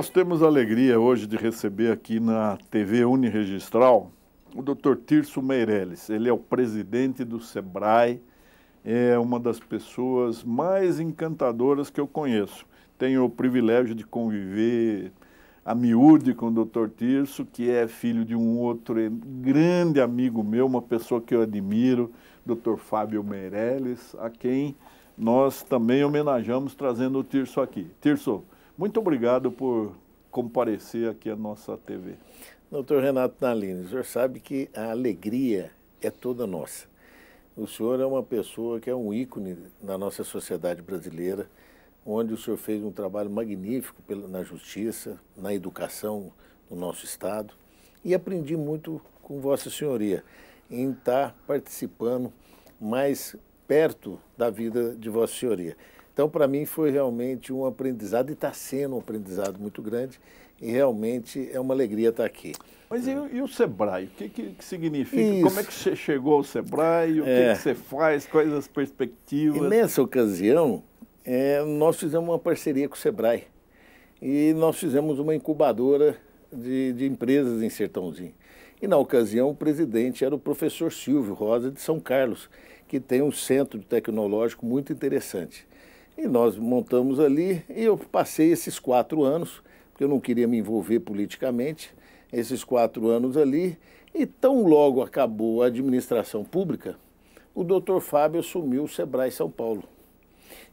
Nós temos a alegria hoje de receber aqui na TV Uniregistral o Dr. Tirso Meirelles. Ele é o presidente do SEBRAE, é uma das pessoas mais encantadoras que eu conheço. Tenho o privilégio de conviver a miúde com o Dr. Tirso, que é filho de um outro grande amigo meu, uma pessoa que eu admiro, Dr. Fábio Meirelles, a quem nós também homenageamos trazendo o Tirso aqui. Tirso, muito obrigado por comparecer aqui à nossa TV. Doutor Renato Nalini, o senhor sabe que a alegria é toda nossa. O senhor é uma pessoa que é um ícone na nossa sociedade brasileira, onde o senhor fez um trabalho magnífico na justiça, na educação do nosso Estado. E aprendi muito com Vossa Senhoria em estar participando mais perto da vida de Vossa Senhoria. Então, para mim, foi realmente um aprendizado e está sendo um aprendizado muito grande. E realmente é uma alegria estar tá aqui. Mas e, e o Sebrae? O que, que, que significa? Isso. Como é que você chegou ao Sebrae? O que, é. que você faz? Quais as perspectivas? E nessa ocasião, é, nós fizemos uma parceria com o Sebrae. E nós fizemos uma incubadora de, de empresas em Sertãozinho. E na ocasião, o presidente era o professor Silvio Rosa de São Carlos, que tem um centro tecnológico muito interessante. E nós montamos ali e eu passei esses quatro anos, porque eu não queria me envolver politicamente, esses quatro anos ali. E tão logo acabou a administração pública, o doutor Fábio assumiu o Sebrae São Paulo.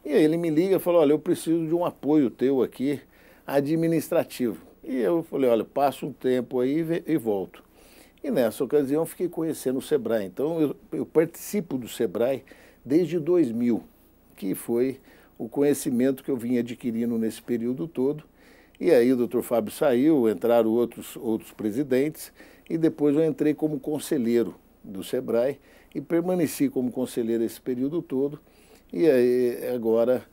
E aí ele me liga e falou, olha, eu preciso de um apoio teu aqui, administrativo. E eu falei, olha, passo um tempo aí e volto. E nessa ocasião fiquei conhecendo o Sebrae. Então eu, eu participo do Sebrae desde 2000, que foi o conhecimento que eu vim adquirindo nesse período todo. E aí o doutor Fábio saiu, entraram outros, outros presidentes, e depois eu entrei como conselheiro do SEBRAE e permaneci como conselheiro esse período todo. E aí, agora,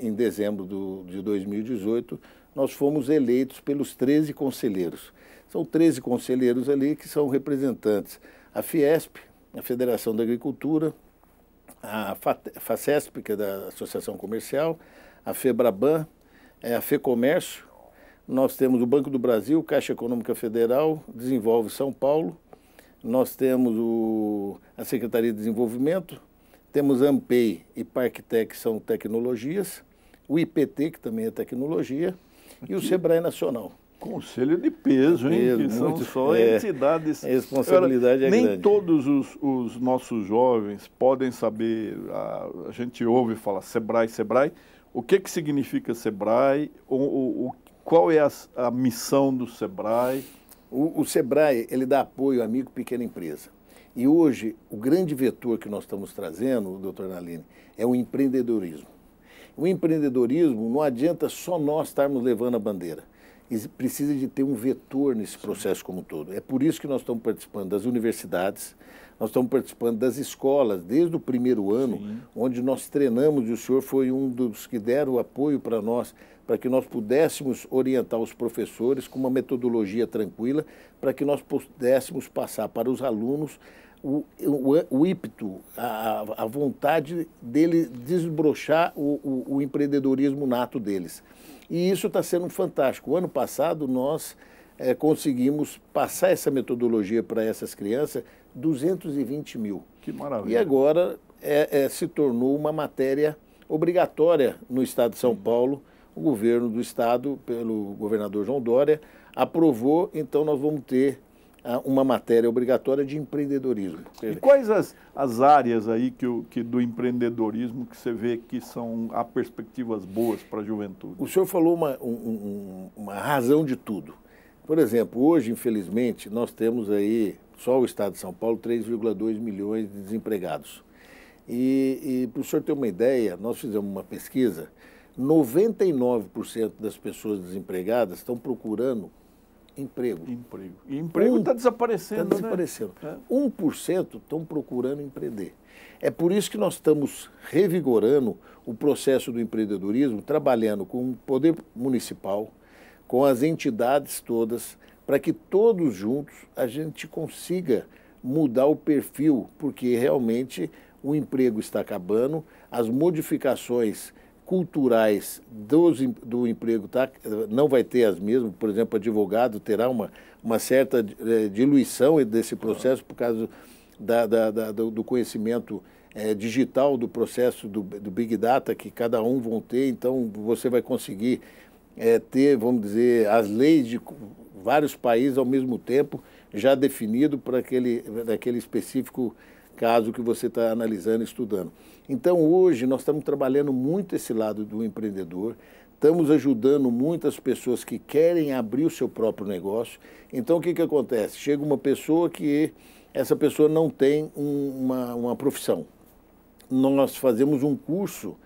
em dezembro do, de 2018, nós fomos eleitos pelos 13 conselheiros. São 13 conselheiros ali que são representantes a Fiesp, a Federação da Agricultura, a FACESP, que é da Associação Comercial, a FEBRABAN, é a FEComércio, nós temos o Banco do Brasil, Caixa Econômica Federal, Desenvolve São Paulo, nós temos o, a Secretaria de Desenvolvimento, temos AMPEI e Parktec, que são tecnologias, o IPT, que também é tecnologia, e o SEBRAE Nacional. Conselho de peso, hein? Peso, que são muito, só é, entidades. A é responsabilidade é nem grande. Nem todos os, os, nossos jovens podem saber. A, a, gente ouve falar Sebrae, Sebrae. O que, que significa Sebrae? O, o, o qual é a, a, missão do Sebrae? O, o Sebrae ele dá apoio amigo, pequena empresa. E hoje, o grande vetor que nós estamos trazendo, doutor Naline, é o empreendedorismo. O empreendedorismo não adianta só nós estarmos levando a bandeira precisa de ter um vetor nesse processo como um todo. É por isso que nós estamos participando das universidades, nós estamos participando das escolas desde o primeiro ano, Sim. onde nós treinamos e o senhor foi um dos que deram o apoio para nós, para que nós pudéssemos orientar os professores com uma metodologia tranquila, para que nós pudéssemos passar para os alunos o, o, o ímpeto, a, a vontade dele desbrochar o, o, o empreendedorismo nato deles. E isso está sendo fantástico. O ano passado nós é, conseguimos passar essa metodologia para essas crianças, 220 mil. Que maravilha. E agora é, é, se tornou uma matéria obrigatória no Estado de São uhum. Paulo. O governo do Estado, pelo governador João Dória, aprovou, então nós vamos ter uma matéria obrigatória de empreendedorismo. E quais as, as áreas aí que, o, que do empreendedorismo que você vê que são há perspectivas boas para a juventude? O senhor falou uma, um, uma razão de tudo. Por exemplo, hoje, infelizmente, nós temos aí, só o estado de São Paulo, 3,2 milhões de desempregados. E, e para o senhor ter uma ideia, nós fizemos uma pesquisa, 99% das pessoas desempregadas estão procurando Emprego. Emprego. E emprego está desaparecendo. Está né? desaparecendo. Né? 1% estão procurando empreender. É por isso que nós estamos revigorando o processo do empreendedorismo, trabalhando com o poder municipal, com as entidades todas, para que todos juntos a gente consiga mudar o perfil, porque realmente o emprego está acabando, as modificações culturais dos, do emprego tá, não vai ter as mesmas. Por exemplo, advogado terá uma, uma certa é, diluição desse processo por causa da, da, da, do conhecimento é, digital, do processo do, do, Big Data que cada um vão ter. Então, você vai conseguir é, ter, vamos dizer, as leis de vários países ao mesmo tempo já definido para aquele, aquele específico caso que você está analisando e estudando. Então, hoje, nós estamos trabalhando muito esse lado do empreendedor, estamos ajudando muitas pessoas que querem abrir o seu próprio negócio. Então, o que, que acontece? Chega uma pessoa que essa pessoa não tem uma, uma profissão. Nós fazemos um curso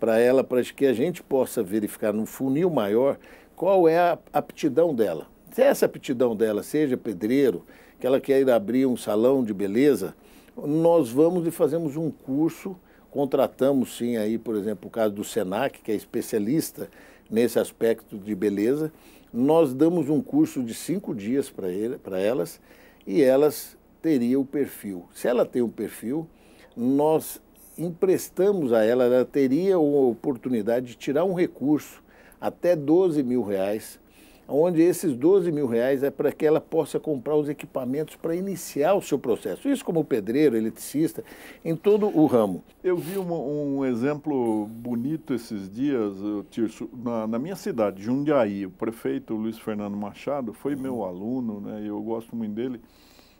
para ela, para que a gente possa verificar num funil maior qual é a aptidão dela. Se essa aptidão dela seja pedreiro, que ela quer ir abrir um salão de beleza, nós vamos e fazemos um curso Contratamos sim aí, por exemplo, o caso do Senac, que é especialista nesse aspecto de beleza. Nós damos um curso de cinco dias para ele, elas e elas teriam o perfil. Se ela tem o um perfil, nós emprestamos a ela, ela teria a oportunidade de tirar um recurso até 12 mil reais onde esses 12 mil reais é para que ela possa comprar os equipamentos para iniciar o seu processo. Isso como pedreiro, eletricista, em todo o ramo. Eu vi um, um exemplo bonito esses dias, Tirso, na, na, minha cidade, Jundiaí. O prefeito Luiz Fernando Machado foi meu uhum. aluno, né, eu gosto muito dele.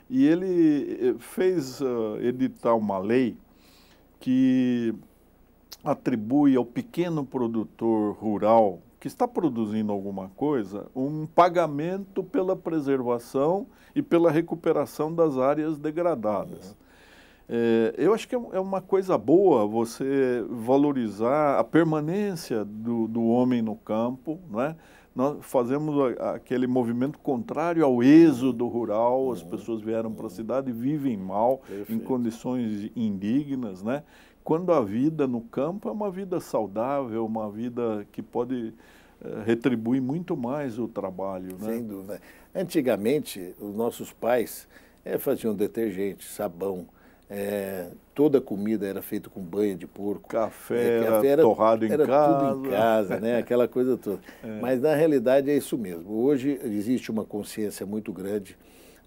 E ele eh, fez uh, editar uma lei que atribui ao pequeno produtor rural que está produzindo alguma coisa, um pagamento pela preservação e pela recuperação das áreas degradadas. Uhum. É, eu acho que é, é uma coisa boa você valorizar a permanência do, do homem no campo, né? Nós fazemos aquele movimento contrário ao êxodo rural, as uhum. pessoas vieram para a uhum. cidade e vivem mal, Perfeito. em condições indignas, né? Quando a vida no campo é uma vida saudável, uma vida que pode eh, retribui muito mais o trabalho. Né? Sem dúvida. Antigamente, os nossos pais é, faziam detergente, sabão, é, toda a comida era feita com banha de porco. Café, é, café era, torrado em era casa. tudo em casa, né? aquela coisa toda. É. Mas, na realidade, é isso mesmo. Hoje existe uma consciência muito grande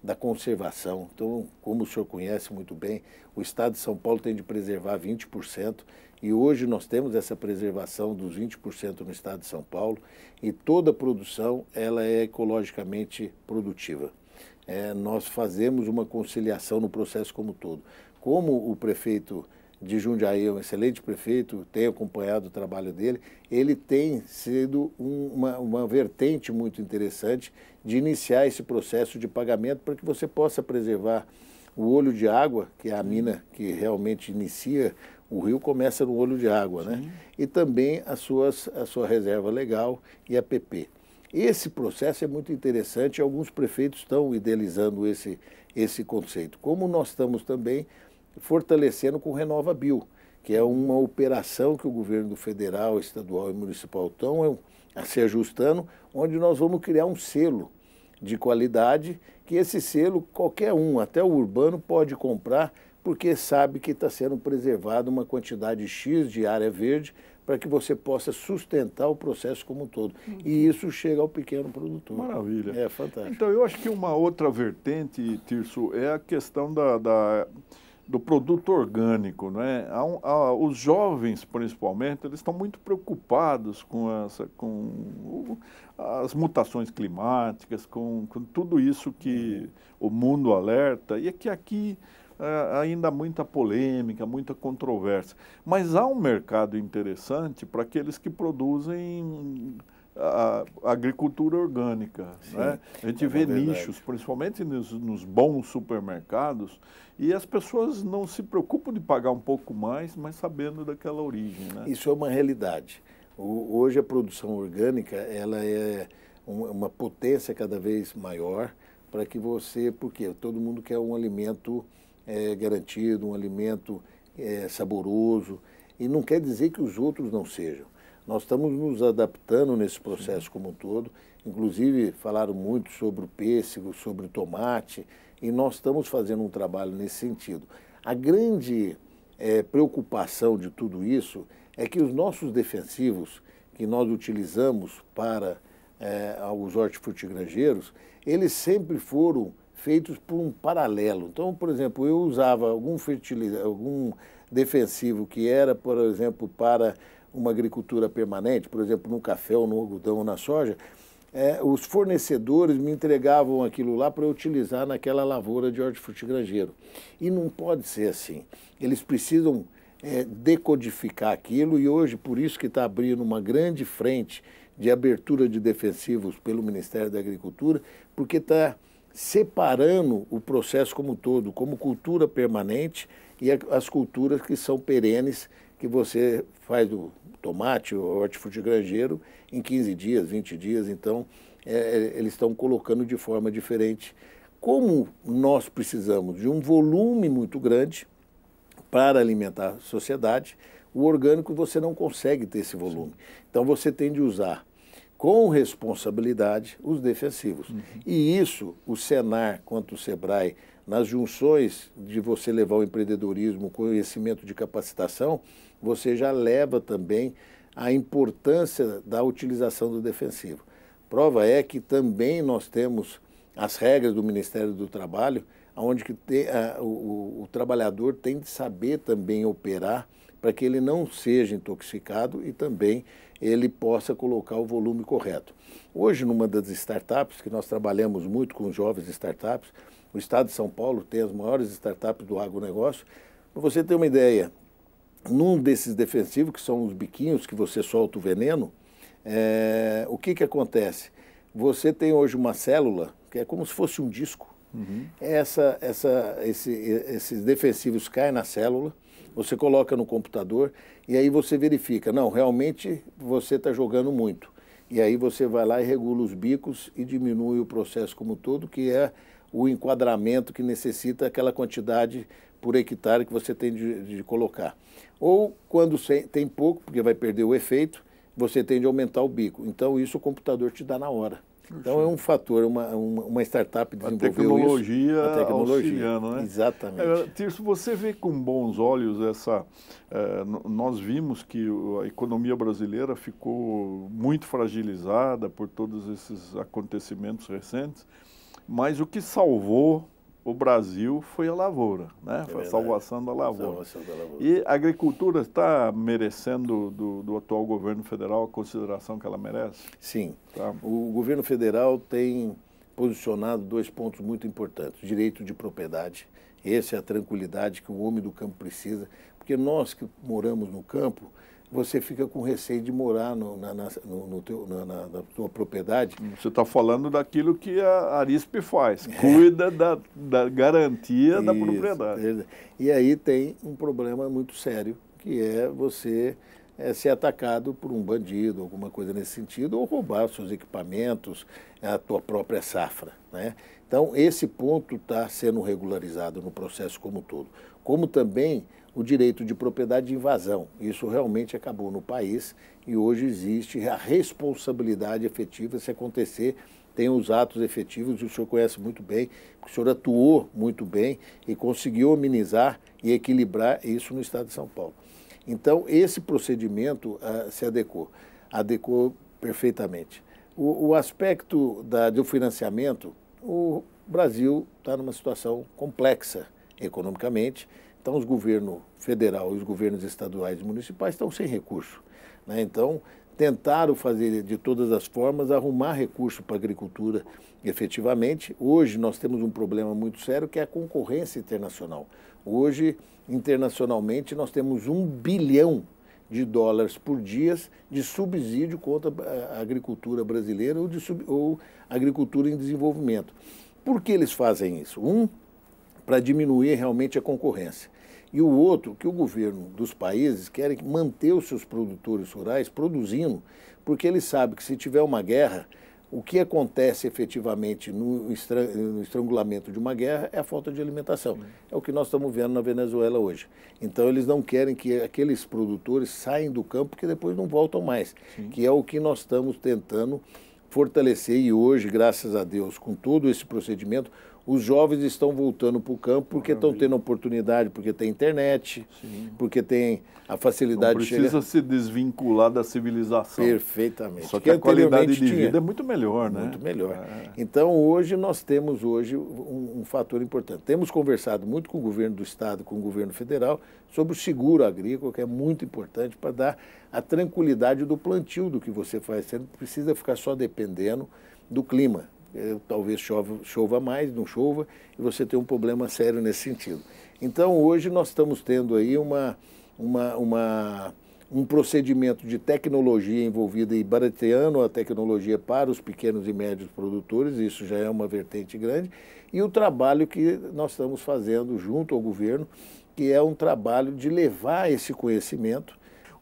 da conservação. Então, como o senhor conhece muito bem, o Estado de São Paulo tem de preservar 20%, e hoje nós temos essa preservação dos 20% no Estado de São Paulo, e toda a produção ela é ecologicamente produtiva. É, nós fazemos uma conciliação no processo como um todo. Como o prefeito de Jundiaí, é um excelente prefeito, tenho acompanhado o trabalho dele, ele tem sido uma, uma vertente muito interessante de iniciar esse processo de pagamento para que você possa preservar o olho de água, que é a mina que realmente inicia o rio começa no olho de água, né? E também as suas, a sua reserva legal e a PP. Esse processo é muito interessante, alguns prefeitos estão idealizando esse, esse conceito. Como nós estamos também fortalecendo com o Renova Bio, que é uma operação que o governo federal, estadual e municipal estão eh, se ajustando, onde nós vamos criar um selo de qualidade, que esse selo qualquer um, até o urbano, pode comprar, porque sabe que está sendo preservada uma quantidade X de área verde para que você possa sustentar o processo como um todo. E uhum. isso chega ao pequeno produtor. Maravilha. É fantástico. Então, eu acho que uma outra vertente, Tirso, é a questão da, da do produto orgânico. Né? Há um, há, os jovens, principalmente, eles estão muito preocupados com, essa, com as mutações climáticas, com, com tudo isso que uhum. o mundo alerta, e é que aqui é, ainda há muita polêmica, muita controvérsia. Mas há um mercado interessante para aqueles que produzem a, agricultura orgânica. Sim, né? A gente é vê verdade. nichos, principalmente nos, nos, bons supermercados, e as pessoas não se preocupam de pagar um pouco mais, mas sabendo daquela origem. Né? Isso é uma realidade. O, hoje a produção orgânica ela é um, uma potência cada vez maior para que você, porque todo mundo quer um alimento é, garantido, um alimento é, saboroso, e não quer dizer que os outros não sejam. Nós estamos nos adaptando nesse processo como um todo. Inclusive, falaram muito sobre o pêssego, sobre o tomate, e nós estamos fazendo um trabalho nesse sentido. A grande é, preocupação de tudo isso é que os nossos defensivos, que nós utilizamos para é, os hortifrutigranjeiros, eles sempre foram feitos por um paralelo. Então, por exemplo, eu usava algum, algum defensivo que era, por exemplo, para uma agricultura permanente, por exemplo, no café ou no algodão ou na soja, é, os fornecedores me entregavam aquilo lá para utilizar naquela lavoura de hortifruti granjeiro. E não pode ser assim. Eles precisam é, decodificar aquilo e hoje, por isso que está abrindo uma grande frente de abertura de defensivos pelo Ministério da Agricultura, porque está separando o processo como um todo, como cultura permanente e as culturas que são perenes que você faz do tomate, o hortifruti grangeiro, em 15 dias, 20 dias. Então, é, é, eles estão colocando de forma diferente. Como nós precisamos de um volume muito grande para alimentar a sociedade, o orgânico você não consegue ter esse volume. Então, você tem de usar com responsabilidade os defensivos. Uhum. E isso, o Senar quanto o Sebrae nas junções de você levar o empreendedorismo, o conhecimento de capacitação, você já leva também a importância da utilização do defensivo. Prova é que também nós temos as regras do Ministério do Trabalho, onde que a, o, o trabalhador tem de saber também operar para que ele não seja intoxicado e também ele possa colocar o volume correto. Hoje, numa das startups, que nós trabalhamos muito com jovens startups, o estado de São Paulo tem as maiores startups do agronegócio. Para você ter uma ideia, num desses defensivos, que são os biquinhos que você solta o veneno, é, o que, que acontece? Você tem hoje uma célula que é como se fosse um disco. Uhum. Essa, essa, esse, esses defensivos caem na célula, você coloca no computador e aí você verifica, não, realmente você está jogando muito. E aí você vai lá e regula os bicos e diminui o processo como todo, que é o enquadramento que necessita aquela quantidade por hectare que você tem de, de colocar. Ou quando tem pouco, porque vai perder o efeito, você tem de aumentar o bico. Então isso o computador te dá na hora. Então é um fator, uma, uma startup desenvolveu a tecnologia isso. A tecnologia auxiliando, né? Exatamente. É, Tirso, você vê com bons olhos essa... É, nós vimos que a economia brasileira ficou muito fragilizada por todos esses acontecimentos recentes. Mas o que salvou o Brasil foi a lavoura, né? É foi a salvação da lavoura. salvação da lavoura. E a agricultura está merecendo do, do, atual governo federal a consideração que ela merece? Sim. Tá? O governo federal tem posicionado dois pontos muito importantes. direito de propriedade, essa é a tranquilidade que o homem do campo precisa, porque nós que moramos no campo, você fica com receio de morar no, na, na, no, no teu, na, na, tua propriedade. Você está falando daquilo que a Arispe faz, cuida é. da, da, garantia Isso, da propriedade. É e aí tem um problema muito sério, que é você é, ser atacado por um bandido, alguma coisa nesse sentido, ou roubar seus equipamentos, a tua própria safra. Né? Então, esse ponto está sendo regularizado no processo como um todo. Como também o direito de propriedade de invasão. Isso realmente acabou no país e hoje existe a responsabilidade efetiva se acontecer tem os atos efetivos, o senhor conhece muito bem, o senhor atuou muito bem e conseguiu amenizar e equilibrar isso no Estado de São Paulo. Então, esse procedimento uh, se adequou, adequou perfeitamente. O, o aspecto da, do financiamento, o Brasil está numa situação complexa economicamente, então, os governos federal e os governos estaduais e municipais estão sem recurso. Né? Então, tentaram fazer de todas as formas arrumar recurso para a agricultura efetivamente. Hoje nós temos um problema muito sério que é a concorrência internacional. Hoje, internacionalmente, nós temos um bilhão de dólares por dia de subsídio contra a agricultura brasileira ou, de sub, ou agricultura em desenvolvimento. Por que eles fazem isso? Um, para diminuir realmente a concorrência e o outro que o governo dos países querem manter os seus produtores rurais produzindo, porque ele sabe que se tiver uma guerra, o que acontece efetivamente no, estrangulamento de uma guerra é a falta de alimentação. Uhum. É o que nós estamos vendo na Venezuela hoje. Então, eles não querem que aqueles produtores saiam do campo, porque depois não voltam mais, Sim. que é o que nós estamos tentando fortalecer. E hoje, graças a Deus, com todo esse procedimento, os jovens estão voltando para o campo porque estão tendo oportunidade, porque tem internet, Sim. porque tem a facilidade Não precisa de chegar. se desvincular da civilização. Perfeitamente. Só que, que a qualidade de tinha. vida é muito melhor, né? Muito melhor. É. Então, hoje nós temos hoje um, um, fator importante. Temos conversado muito com o governo do estado, com o governo federal, sobre o seguro agrícola, que é muito importante para dar a tranquilidade do plantio do que você faz. Você não precisa ficar só dependendo do clima. Eh, talvez chova, chova mais, não chova, e você tem um problema sério nesse sentido. Então, hoje nós estamos tendo aí uma, uma, uma um procedimento de tecnologia envolvida e barateando a tecnologia para os pequenos e médios produtores, isso já é uma vertente grande, e o trabalho que nós estamos fazendo junto ao governo, que é um trabalho de levar esse conhecimento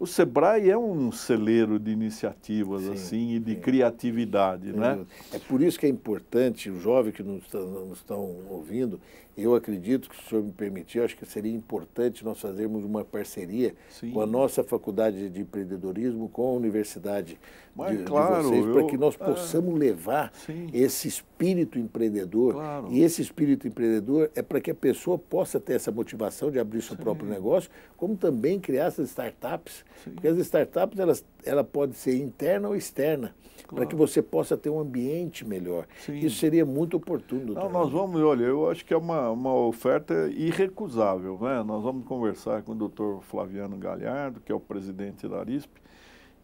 o Sebrae é um celeiro de iniciativas sim, assim e de sim. criatividade, né? É por isso que é importante o jovem que nos tá, estão ouvindo eu acredito que, se o senhor me permitir, acho que seria importante nós fazermos uma parceria Sim. com a nossa Faculdade de Empreendedorismo, com a Universidade Mas, de, claro, de vocês, para que nós é. possamos é... levar Sim. esse espírito empreendedor. Claro. E esse espírito empreendedor é para que a pessoa possa ter essa motivação de abrir seu Sim. próprio negócio, como também criar essas startups. Porque as startups, elas, ela pode ser interna ou externa, claro. para que você possa ter um ambiente melhor. Isso seria muito oportuno. Não, nós vamos, olha, eu acho que é uma uma, oferta irrecusável. Né? Nós vamos conversar com o doutor Flaviano Galhardo, que é o presidente da ARISP,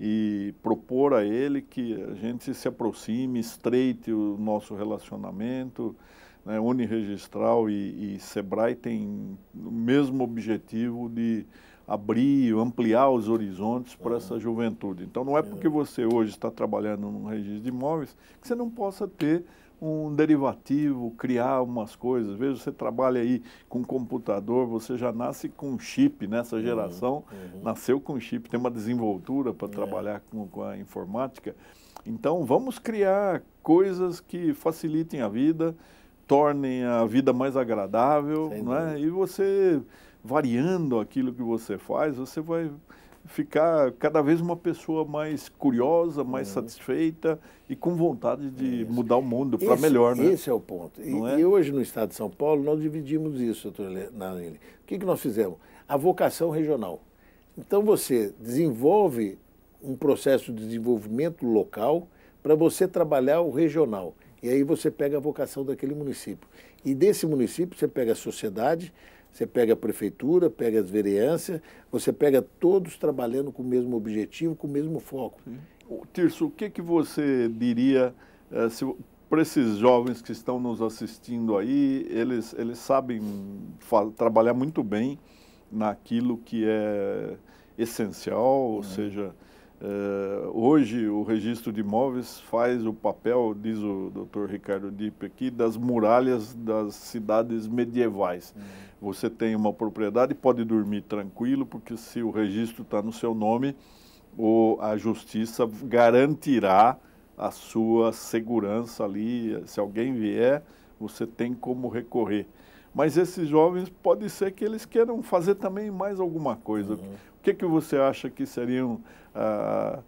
e propor a ele que a gente se aproxime, estreite o nosso relacionamento. Né? Uniregistral e, e SEBRAE têm o mesmo objetivo de abrir, ampliar os horizontes para uhum. essa juventude. Então, não é porque você hoje está trabalhando num registro de imóveis que você não possa ter um derivativo, criar umas coisas. Veja, você trabalha aí com computador, você já nasce com chip, nessa uhum, geração uhum. nasceu com chip, tem uma desenvoltura para é. trabalhar com, com a informática. Então, vamos criar coisas que facilitem a vida, tornem a vida mais agradável, né? e você variando aquilo que você faz, você vai ficar cada vez uma pessoa mais curiosa, mais uhum. satisfeita e com vontade de isso. mudar o mundo para melhor. Né? Esse é o ponto. E, é? e, hoje no estado de São Paulo nós dividimos isso, doutor Nanini. O que, que nós fizemos? A vocação regional. Então você desenvolve um processo de desenvolvimento local para você trabalhar o regional. E aí você pega a vocação daquele município. E desse município você pega a sociedade, você pega a prefeitura, pega as vereanças, você pega todos trabalhando com o mesmo objetivo, com o mesmo foco. Tirso, o que, que você diria eh, se, para esses jovens que estão nos assistindo aí? Eles, eles sabem trabalhar muito bem naquilo que é essencial, ou é. seja, eh, hoje, o registro de imóveis faz o papel, diz o Dr. Ricardo Dipe aqui, das muralhas das cidades medievais. Uhum. Você tem uma propriedade, pode dormir tranquilo, porque se o registro está no seu nome, o, a justiça garantirá a sua segurança ali. Se alguém vier, você tem como recorrer. Mas esses jovens, pode ser que eles queiram fazer também mais alguma coisa. Uhum que, que você acha que seriam. Ah,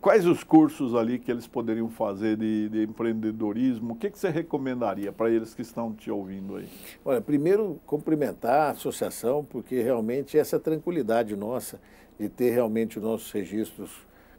quais os cursos ali que eles poderiam fazer de, de empreendedorismo? O que, que você recomendaria para eles que estão te ouvindo aí? Olha, primeiro cumprimentar a associação, porque realmente essa tranquilidade nossa de ter realmente os nossos registros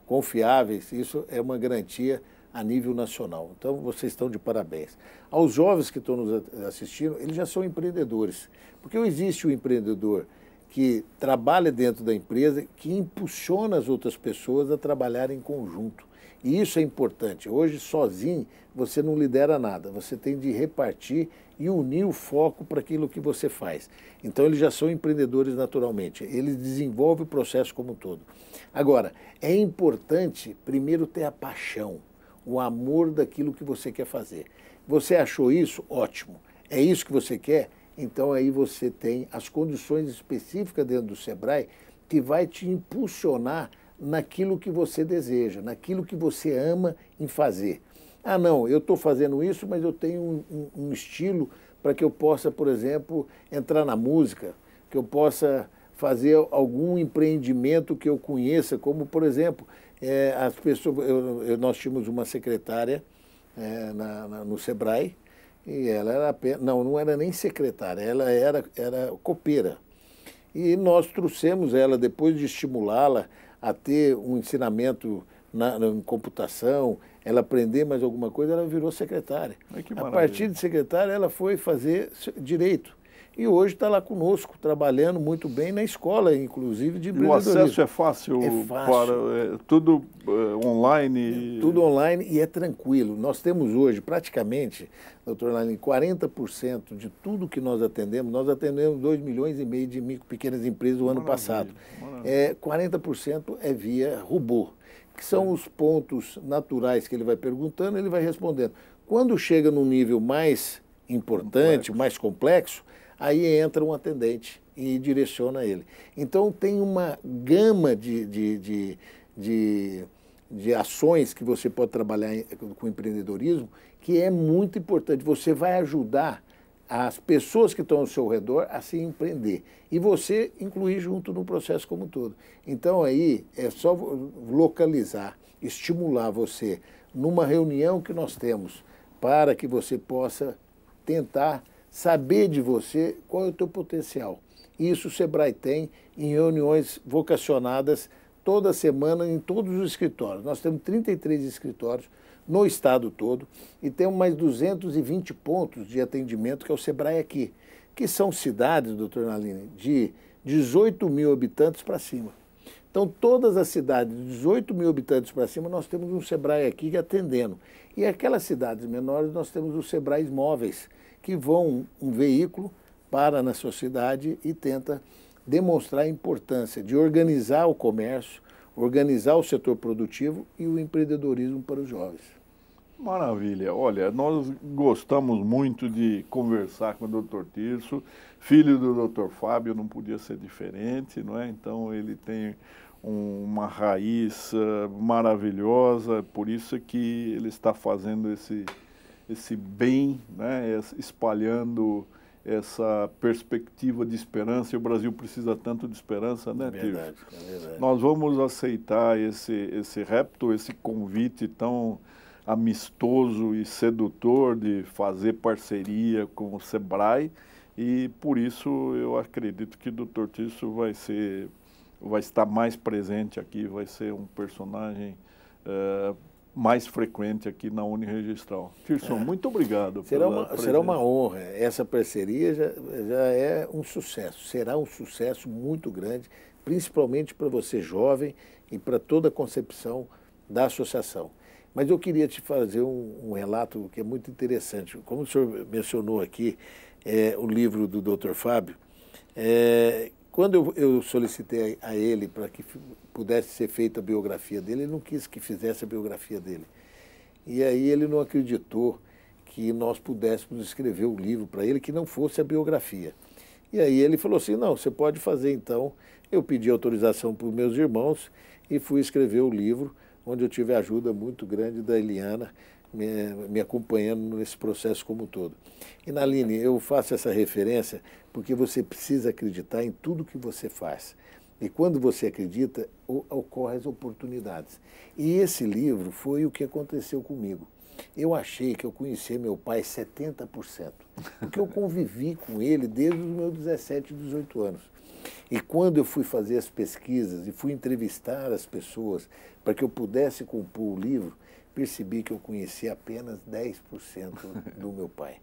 confiáveis, isso é uma garantia a nível nacional. Então, vocês estão de parabéns. Aos jovens que estão nos assistindo, eles já são empreendedores, porque existe o empreendedor que trabalha dentro da empresa, que impulsiona as outras pessoas a trabalhar em conjunto. E isso é importante. Hoje, sozinho, você não lidera nada. Você tem de repartir e unir o foco para aquilo que você faz. Então, eles já são empreendedores naturalmente. Eles desenvolvem o processo como um todo. Agora, é importante, primeiro, ter a paixão, o amor daquilo que você quer fazer. Você achou isso? Ótimo. É isso que você quer? Então aí você tem as condições específicas dentro do Sebrae que vai te impulsionar naquilo que você deseja, naquilo que você ama em fazer. Ah, não, eu estou fazendo isso, mas eu tenho um, um, um estilo para que eu possa, por exemplo, entrar na música, que eu possa fazer algum empreendimento que eu conheça, como, por exemplo, é, as pessoas, eu, eu, nós tínhamos uma secretária é, na, na, no Sebrae, e ela era apenas, não, não era nem secretária, ela era, era copeira. E nós trouxemos ela, depois de estimulá-la a ter um ensinamento na, na, em computação, ela aprender mais alguma coisa, ela virou secretária. Ai, a partir de secretária, ela foi fazer direito e hoje está lá conosco, trabalhando muito bem na escola, inclusive de empreendedorismo. O acesso é fácil, é fácil. Para, é tudo é, online? É tudo online e é tranquilo. Nós temos hoje praticamente, doutor Naline, 40% de tudo que nós atendemos, nós atendemos 2 milhões e meio de micro pequenas empresas o ano passado. Maravilha. É, 40% é via robô, que são os pontos naturais que ele vai perguntando, ele vai respondendo. Quando chega num nível mais importante, complexo. mais complexo, aí entra um atendente e direciona ele. Então tem uma gama de, de, de, de, de ações que você pode trabalhar com empreendedorismo que é muito importante. Você vai ajudar as pessoas que estão ao seu redor a se empreender e você incluir junto no processo como um todo. Então aí é só localizar, estimular você numa reunião que nós temos para que você possa tentar saber de você qual é o teu potencial. Isso o Sebrae tem em reuniões vocacionadas toda semana em todos os escritórios. Nós temos 33 escritórios no estado todo e temos mais 220 pontos de atendimento que é o Sebrae aqui, que são cidades, doutor Naline, de 18 mil habitantes para cima. Então, todas as cidades de 18 mil habitantes para cima, nós temos um SEBRAE aqui atendendo. E aquelas cidades menores, nós temos os SEBRAEs móveis, que vão um veículo para na sociedade e tenta demonstrar a importância de organizar o comércio, organizar o setor produtivo e o empreendedorismo para os jovens. Maravilha. Olha, nós gostamos muito de conversar com o Dr. Tirso, filho do Dr. Fábio, não podia ser diferente, não é? Então ele tem uma raiz ah, maravilhosa, por isso é que ele está fazendo esse esse bem, né, espalhando essa perspectiva de esperança. E o Brasil precisa tanto de esperança, né, Tio? Verdade, é verdade. Nós vamos aceitar esse, esse repto, esse convite tão amistoso e sedutor de fazer parceria com o Sebrae. E por isso eu acredito que o Dr. Tício vai ser vai estar mais presente aqui, vai ser um personagem uh, mais frequente aqui na Uniregistral. Tirson, é. muito obrigado. Será uma, será uma honra. Essa parceria já, já é um sucesso. Será um sucesso muito grande, principalmente para você jovem e para toda a concepção da associação. Mas eu queria te fazer um, um relato que é muito interessante. Como o senhor mencionou aqui, é, o livro do Dr. Fábio, é, quando eu, eu solicitei a ele para que pudesse ser feita a biografia dele, ele não quis que fizesse a biografia dele. E aí ele não acreditou que nós pudéssemos escrever o um livro para ele que não fosse a biografia. E aí ele falou assim: não, você pode fazer então. Eu pedi autorização para os meus irmãos e fui escrever o livro onde eu tive ajuda muito grande da Eliana, me, me acompanhando nesse processo como um todo. E, Naline, eu faço essa referência porque você precisa acreditar em tudo que você faz. E quando você acredita, ocorrem as oportunidades. E esse livro foi o que aconteceu comigo. Eu achei que eu conhecia meu pai 70%, porque eu convivi com ele desde os meus 17, 18 anos. E quando eu fui fazer as pesquisas e fui entrevistar as pessoas para que eu pudesse compor o livro, percebi que eu conhecia apenas 10% do meu pai.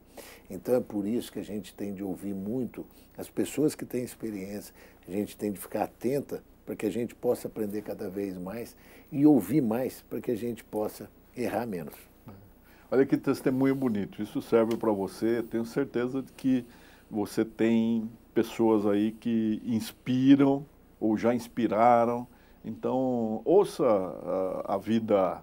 Então é por isso que a gente tem de ouvir muito as pessoas que têm experiência, a gente tem de ficar atenta para que a gente possa aprender cada vez mais e ouvir mais para que a gente possa errar menos. Uhum. Olha que testemunho bonito. Isso serve para você. Tenho certeza de que você tem pessoas aí que inspiram ou já inspiraram. Então, ouça a, a vida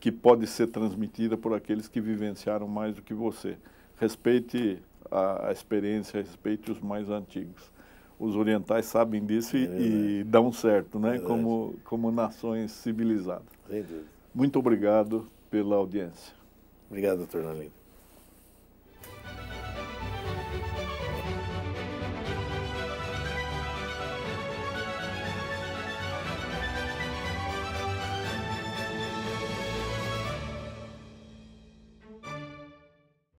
que pode ser transmitida por aqueles que vivenciaram mais do que você. Respeite a, a experiência, respeite os mais antigos. Os orientais sabem disso e, é e dão certo, né? É como, como nações civilizadas. Muito obrigado pela audiência. Obrigado, doutor Nalindo.